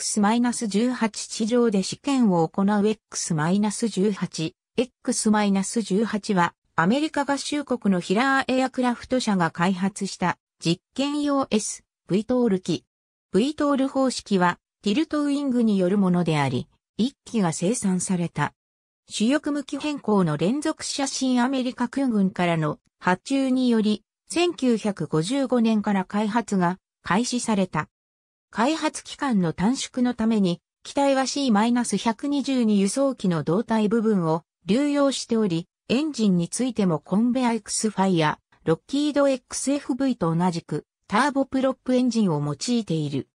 X-18 地上で試験を行う X-18。X-18 はアメリカ合衆国のヒラーエアクラフト社が開発した実験用 S、V トール機。V トール方式はティルトウィングによるものであり、1機が生産された。主翼向き変更の連続写真アメリカ空軍からの発注により、1955年から開発が開始された。開発期間の短縮のために、機体は C-122 輸送機の胴体部分を流用しており、エンジンについてもコンベア X ファイア、ロッキード XFV と同じくターボプロップエンジンを用いている。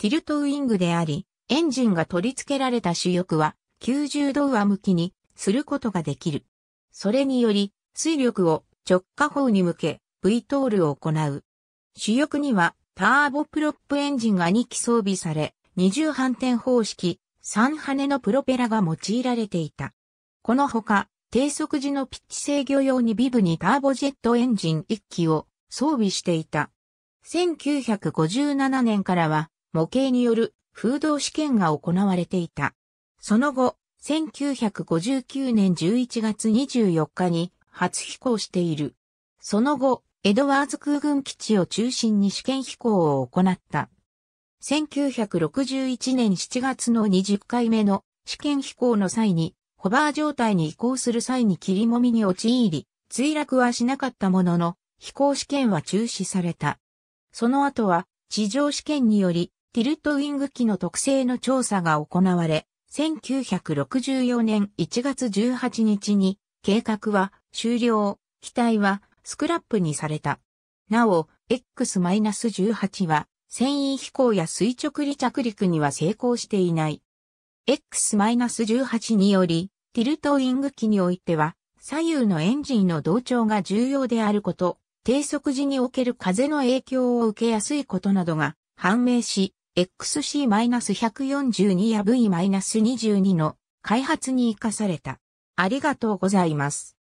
ティルトウィングであり、エンジンが取り付けられた主翼は90度上向きにすることができる。それにより水力を直下方に向け V トールを行う。主翼にはターボプロップエンジンが2機装備され、二重反転方式、3羽のプロペラが用いられていた。このほか、低速時のピッチ制御用にビブにターボジェットエンジン1機を装備していた。1957年からは模型による風洞試験が行われていた。その後、1959年11月24日に初飛行している。その後、エドワーズ空軍基地を中心に試験飛行を行った。1961年7月の20回目の試験飛行の際に、ホバー状態に移行する際に切りもみに陥り、墜落はしなかったものの、飛行試験は中止された。その後は、地上試験により、ティルトウィング機の特性の調査が行われ、1964年1月18日に計画は終了、機体はスクラップにされた。なお、X-18 は、繊維飛行や垂直離着陸には成功していない。X-18 により、ティルトウィング機においては、左右のエンジンの同調が重要であること、低速時における風の影響を受けやすいことなどが判明し、XC-142 や V-22 の開発に活かされた。ありがとうございます。